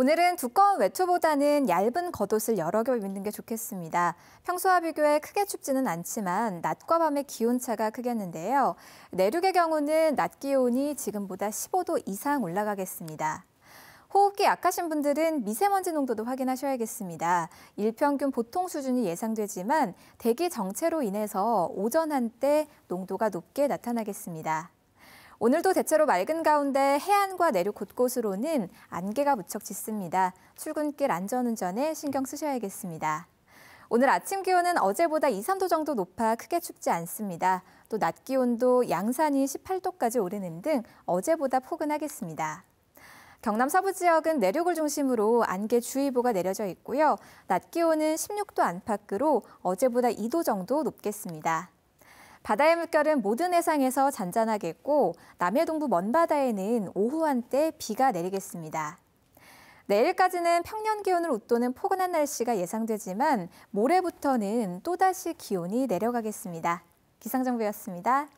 오늘은 두꺼운 외투보다는 얇은 겉옷을 여러 겹 입는 게 좋겠습니다. 평소와 비교해 크게 춥지는 않지만 낮과 밤의 기온차가 크겠는데요. 내륙의 경우는 낮 기온이 지금보다 15도 이상 올라가겠습니다. 호흡기 약하신 분들은 미세먼지 농도도 확인하셔야겠습니다. 일평균 보통 수준이 예상되지만 대기 정체로 인해서 오전 한때 농도가 높게 나타나겠습니다. 오늘도 대체로 맑은 가운데 해안과 내륙 곳곳으로는 안개가 무척 짙습니다. 출근길 안전운전에 신경 쓰셔야겠습니다. 오늘 아침 기온은 어제보다 2, 3도 정도 높아 크게 춥지 않습니다. 또 낮 기온도 양산이 18도까지 오르는 등 어제보다 포근하겠습니다. 경남 서부 지역은 내륙을 중심으로 안개 주의보가 내려져 있고요. 낮 기온은 16도 안팎으로 어제보다 2도 정도 높겠습니다. 바다의 물결은 모든 해상에서 잔잔하겠고 남해동부 먼바다에는 오후 한때 비가 내리겠습니다. 내일까지는 평년 기온을 웃도는 포근한 날씨가 예상되지만 모레부터는 또다시 기온이 내려가겠습니다. 기상정보였습니다.